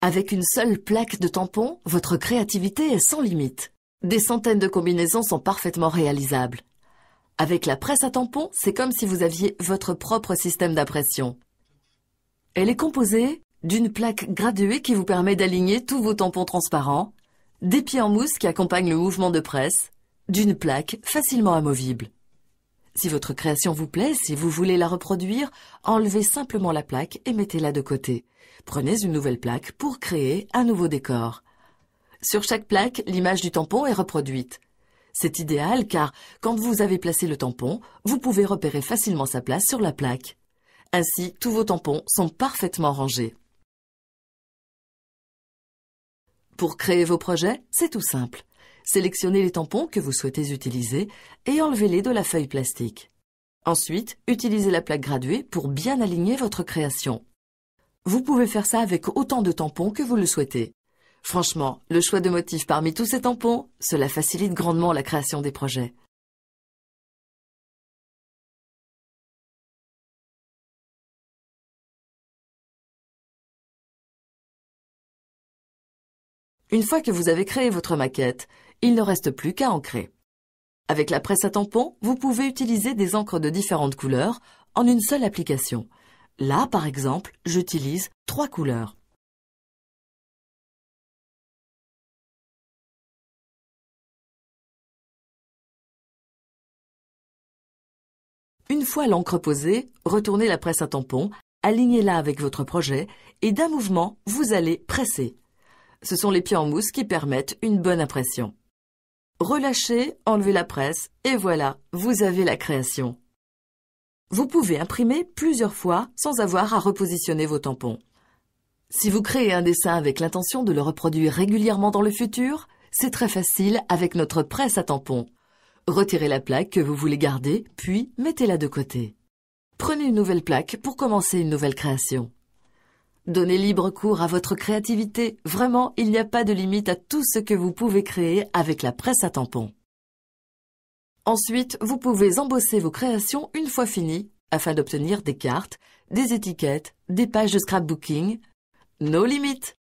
Avec une seule plaque de tampon, votre créativité est sans limite. Des centaines de combinaisons sont parfaitement réalisables. Avec la presse à tampon, c'est comme si vous aviez votre propre système d'impression. Elle est composée d'une plaque graduée qui vous permet d'aligner tous vos tampons transparents, des pieds en mousse qui accompagnent le mouvement de presse, d'une plaque facilement amovible. Si votre création vous plaît, si vous voulez la reproduire, enlevez simplement la plaque et mettez-la de côté. Prenez une nouvelle plaque pour créer un nouveau décor. Sur chaque plaque, l'image du tampon est reproduite. C'est idéal car, quand vous avez placé le tampon, vous pouvez repérer facilement sa place sur la plaque. Ainsi, tous vos tampons sont parfaitement rangés. Pour créer vos projets, c'est tout simple. Sélectionnez les tampons que vous souhaitez utiliser et enlevez-les de la feuille plastique. Ensuite, utilisez la plaque graduée pour bien aligner votre création. Vous pouvez faire ça avec autant de tampons que vous le souhaitez. Franchement, le choix de motifs parmi tous ces tampons, cela facilite grandement la création des projets. Une fois que vous avez créé votre maquette, il ne reste plus qu'à ancrer. Avec la presse à tampon, vous pouvez utiliser des encres de différentes couleurs en une seule application. Là, par exemple, j'utilise trois couleurs. Une fois l'encre posée, retournez la presse à tampon, alignez-la avec votre projet et d'un mouvement, vous allez presser. Ce sont les pieds en mousse qui permettent une bonne impression. Relâchez, enlevez la presse, et voilà, vous avez la création. Vous pouvez imprimer plusieurs fois sans avoir à repositionner vos tampons. Si vous créez un dessin avec l'intention de le reproduire régulièrement dans le futur, c'est très facile avec notre presse à tampons. Retirez la plaque que vous voulez garder, puis mettez-la de côté. Prenez une nouvelle plaque pour commencer une nouvelle création. Donnez libre cours à votre créativité. Vraiment, il n'y a pas de limite à tout ce que vous pouvez créer avec la presse à tampons. Ensuite, vous pouvez embosser vos créations une fois finies afin d'obtenir des cartes, des étiquettes, des pages de scrapbooking. No limites